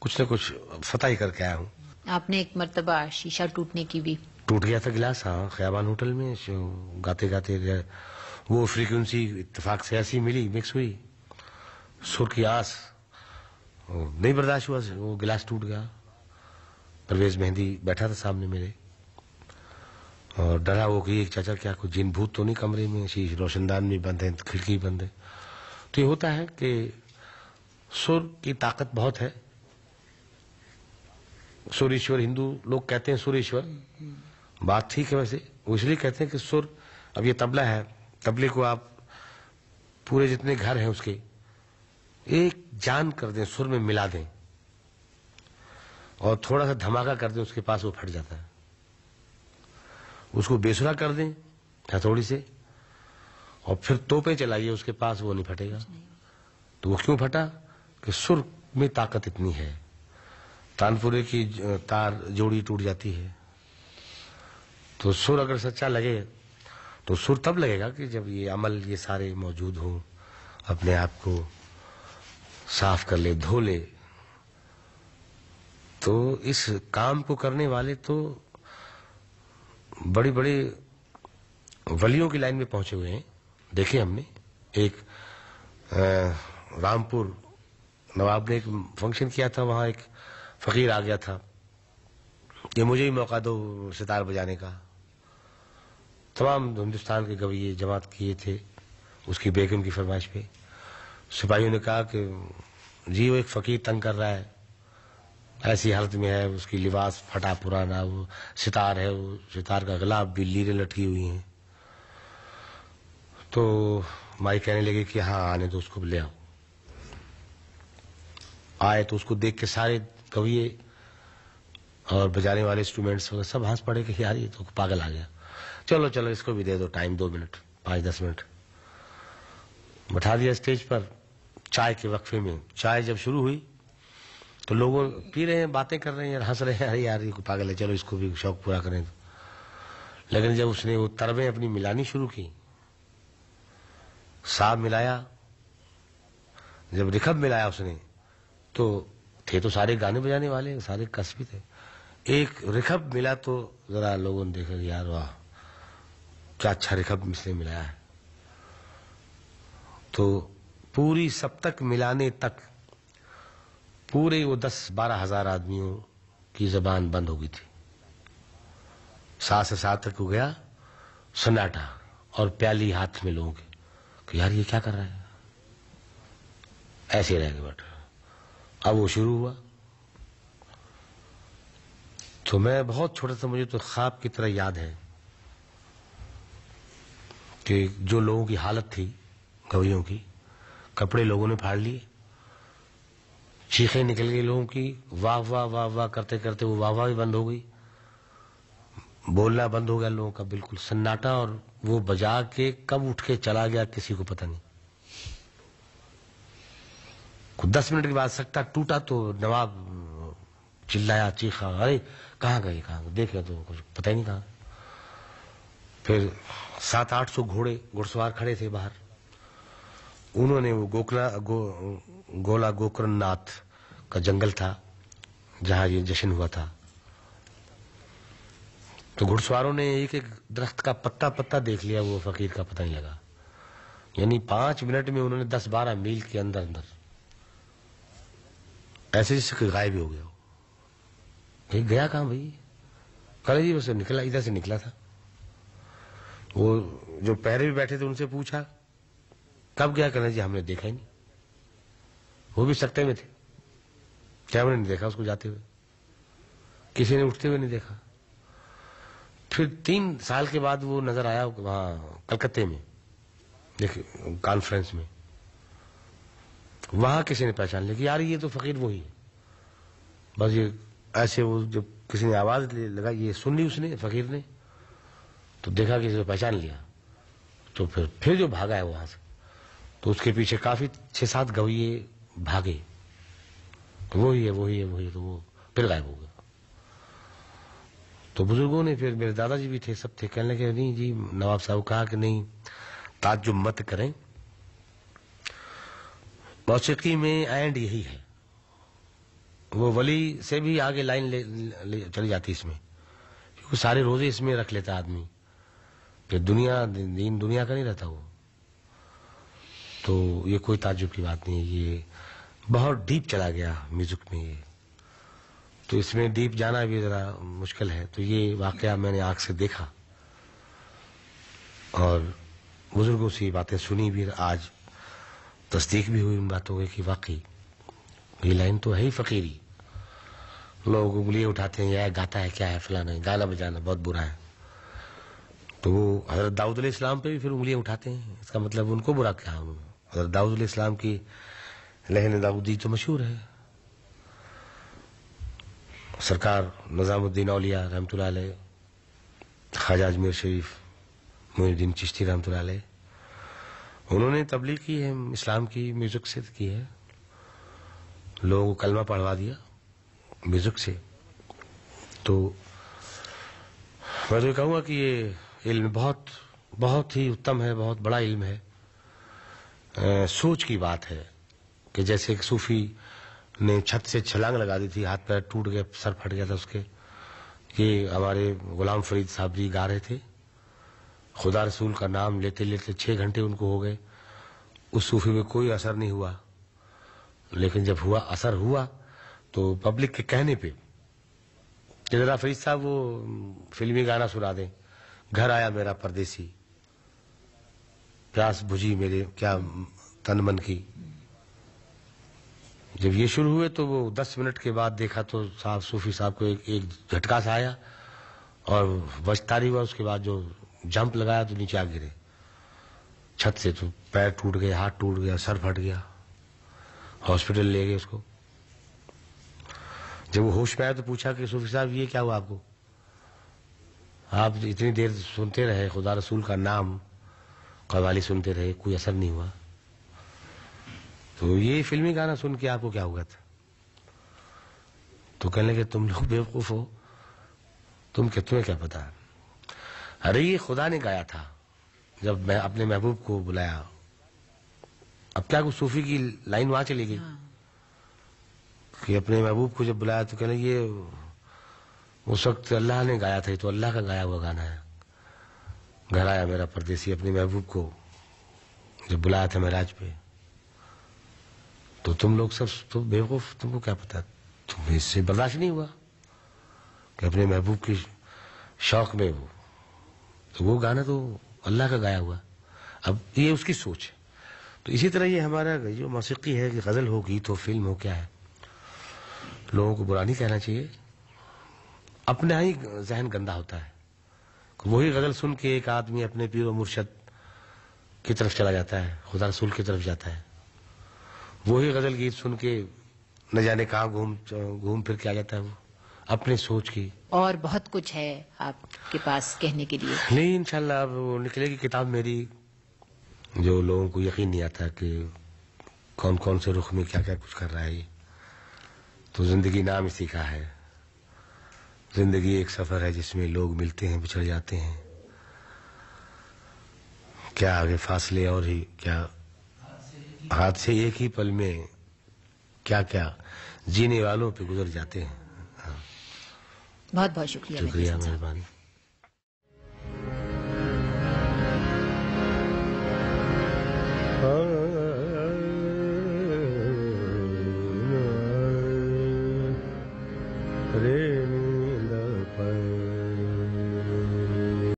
कुछ न कुछ फताई करके आया हूँ आपने एक मरतबा शीशा टूटने की भी टूट गया था गिलास हाँ खयाबान होटल में गाते गाते वो फ्रीक्वेंसी इतफाक से ऐसी मिली मिक्स हुई सुर की आस नहीं बर्दाश्त हुआ वो गिलास टूट गया परवेज मेहंदी बैठा था सामने मेरे और डरा वो कि एक चाचा क्या कोई जिन भूत तो नहीं कमरे में शीश रोशनदान भी बंद है खिड़की बंद है तो ये होता है कि सुर की ताकत बहुत है सुरेश्वर हिंदू लोग कहते हैं सुरेश्वर बात ठीक है वैसे वो इसलिए कहते हैं कि सुर अब ये तबला है तबले को आप पूरे जितने घर हैं उसके एक जान कर दें सुर में मिला दें और थोड़ा सा धमाका कर दें उसके पास वो फट जाता है उसको बेसुरा कर दें हथौड़ी से और फिर तोपे चलाइए उसके पास वो नहीं फटेगा तो वो क्यों फटा कि सुर में ताकत इतनी है तानपुरे की तार जोड़ी टूट जाती है तो सुर अगर सच्चा लगे तो सुर तब लगेगा कि जब ये अमल ये सारे मौजूद हों अपने आप को साफ कर ले धो ले तो इस काम को करने वाले तो बड़ी बड़ी वलियों की लाइन में पहुंचे हुए हैं देखे हमने एक आ, रामपुर नवाब ने एक फंक्शन किया था वहां एक फकीर आ गया था ये मुझे ही मौका दो सितार बजाने का तमाम हिंदुस्तान के गवैये जमात किए थे उसकी बेगम की फरमाइश पे सिपाहियों ने कहा कि जी वो एक फकीर तंग कर रहा है ऐसी हालत में है उसकी लिबास फटा पुराना वो सितार है वो सितार का गलाब भी लीरें लटकी हुई हैं तो माई कहने लगे कि हाँ आने दो उसको ले आओ आए तो उसको देख के सारे कवि और बजाने वाले इंस्ट्रूमेंट्स वगैरह सब हंस पड़े कि यार ये तो पागल आ गया चलो चलो इसको भी दे दो टाइम दो मिनट पांच दस मिनट बैठा दिया स्टेज पर चाय के वक्फे में चाय जब शुरू हुई तो लोगों पी रहे हैं बातें कर रहे हैं हंस रहे हैं अरे यार ये पागल है चलो इसको भी शौक पूरा करें लेकिन जब उसने वो तरबे अपनी मिलानी शुरू की साहब मिलाया जब रिखब मिलाया उसने तो थे तो सारे गाने बजाने वाले सारे कस्बी थे एक रिखब मिला तो जरा लोगों ने देखा यार वाह क्या अच्छा रिखब इसने मिलाया है तो पूरी सप्तक मिलाने तक पूरे वो दस बारह हजार आदमियों की जबान बंद हो गई थी सात से सात तक हो गया सन्नाटा और प्याली हाथ में लोगों के यार ये क्या कर रहा है ऐसे रह गए बैठे अब वो शुरू हुआ तो मैं बहुत छोटा था मुझे तो ख्वाब की तरह याद है कि जो लोगों की हालत थी गवियों की कपड़े लोगों ने फाड़ लिए चीखें निकल गई लोगों की वाह वाह वाह वाह करते करते वो वाह वाह भी बंद हो गई बोलना बंद हो गया लोगों का बिल्कुल सन्नाटा और वो बजा के कब उठ के चला गया किसी को पता नहीं दस मिनट के बाद सकता टूटा तो नवाब चिल्लाया चीखा अरे कहाँ गए कहाँ गए देखे तो कुछ पता ही नहीं कहा फिर सात आठ सौ घोड़े घुड़सवार खड़े थे बाहर उन्होंने वो गोकला गो, गोला गोकरण नाथ का जंगल था जहां ये जश्न हुआ था तो घुड़सवारों ने एक एक दरख्त का पत्ता पत्ता देख लिया वो फकीर का पता नहीं लगा यानी पांच मिनट में उन्होंने दस बारह मील के अंदर अंदर ऐसे जैसे कोई गायब हो गया हो कहीं गया कहा भाई कल जी बस निकला इधर से निकला था वो जो पहले भी बैठे थे उनसे पूछा कब गया कन्हैया जी हमने देखा ही नहीं वो भी सत्ते में थे हमने नहीं देखा उसको जाते हुए किसी ने उठते हुए नहीं देखा फिर तीन साल के बाद वो नजर आया वहां कलकत्ते में देखिए कॉन्फ्रेंस में वहां किसी ने पहचान लिया कि यार ये तो फकीर वही है बस ये ऐसे वो जब किसी ने आवाज लगा ये सुन ली उसने फकीर ने तो देखा कि को पहचान लिया तो फिर फिर जो भागा है वहां से तो उसके पीछे काफी छह सात गविये भागे तो वही है वही है वही है तो वो फिर गायब हो गया तो बुजुर्गों ने फिर मेरे दादाजी भी थे सब थे कहने लगे नहीं जी नवाब साहब कहा कि नहीं ताजुब मत करें मौसीकी में एंड यही है वो वली से भी आगे लाइन ले, ले चली जाती इसमें क्योंकि सारे रोजे इसमें रख लेता आदमी जो दुनिया दीन दुनिया का नहीं रहता वो तो ये कोई ताजुब की बात नहीं ये बहुत डीप चला गया म्यूजिक में ये तो इसमें डीप जाना भी जरा मुश्किल है तो ये वाकया मैंने आंख से देखा और बुजुर्गों से बातें सुनी भी आज तस्दीक भी हुई इन बातों की कि वाकई ये लाइन तो है ही फकीरी लोग उंगलियाँ उठाते हैं यार गाता है क्या है फलाना गाना बजाना बहुत बुरा है तो वो हजरत दाऊद इस्लाम पे भी फिर उंगलियाँ उठाते हैं इसका मतलब उनको बुरा क्या उन्होंने हजरत दाऊद इस्लाम की लहन दाऊदी तो मशहूर है सरकार निज़ामुद्दीन औलिया रहमत ख्वाजा अजमेर शरीफ मोहिद्दीन चिश्ती रहमत उन्होंने तबलीग की है इस्लाम की म्यूजिक से की है लोगों को कलमा पढ़वा दिया म्यूजिक से तो मैं तो कहूंगा कि ये इल्म बहुत बहुत ही उत्तम है बहुत बड़ा इल्म है आ, सोच की बात है कि जैसे एक सूफी ने छत से छलांग लगा दी थी हाथ पैर टूट गया सर फट गया था उसके कि हमारे गुलाम फरीद साहब जी गा रहे थे खुदा रसूल का नाम लेते लेते छह घंटे उनको हो गए उस सूफी में कोई असर नहीं हुआ लेकिन जब हुआ असर हुआ तो पब्लिक के कहने पे कि जरा फरीद साहब वो फिल्मी गाना सुना दें घर आया मेरा परदेसी प्यास बुझी मेरे क्या तन मन की जब ये शुरू हुए तो वो दस मिनट के बाद देखा तो साहब सूफी साहब को एक एक झटका सा आया और बजता रही हुआ उसके बाद जो जंप लगाया तो नीचे आ गिरे छत से तो पैर टूट गए हाथ टूट गया सर फट गया हॉस्पिटल ले गए उसको जब वो होश पाया तो पूछा कि सूफी साहब ये क्या हुआ आपको आप इतनी देर सुनते रहे खुदा रसूल का नाम कवाली सुनते रहे कोई असर नहीं हुआ तो ये फिल्मी गाना सुन के आपको क्या हुआ था तो कहने के तुम लोग बेवकूफ़ हो तुम कितने क्या पता अरे ये खुदा ने गाया था जब मैं अपने महबूब को बुलाया अब क्या कुछ सूफी की लाइन वहां चली गई हाँ। कि अपने महबूब को जब बुलाया तो कहना ये उस वक्त अल्लाह ने गाया था ये तो अल्लाह का गाया हुआ गाना है घर आया मेरा परदेसी अपने महबूब को जब बुलाया था महराज पे तो तुम लोग सब तो बेवकूफ तुमको क्या पता तुम्हें इससे बर्दाश्त नहीं हुआ कि अपने महबूब के शौक में वो तो वो गाना तो अल्लाह का गाया हुआ अब ये उसकी सोच है तो इसी तरह ये हमारा जो मौसीकी है कि गज़ल हो गीत हो फिल्म हो क्या है लोगों को बुरा नहीं कहना चाहिए अपना ही जहन गंदा होता है वही गज़ल सुन के एक आदमी अपने पीर व मुर्शद की तरफ चला जाता है खुदा रसूल की तरफ जाता है वही गज़ल गीत सुन के न जाने कहा घूम घूम फिर के आ जाता है वो अपने सोच की और बहुत कुछ है आपके पास कहने के लिए नहीं इनशाला अब निकलेगी किताब मेरी जो लोगों को यकीन नहीं आता कि कौन कौन से रुख में क्या क्या कुछ कर रहा है तो जिंदगी नाम इसी का है जिंदगी एक सफर है जिसमें लोग मिलते हैं बिछड़ जाते हैं क्या आगे फासले और ही क्या हाथ से एक ही पल में क्या क्या जीने वालों पे गुजर जाते हैं बहुत बहुत शुक्रिया शुक्रिया मेहरबानी Oh.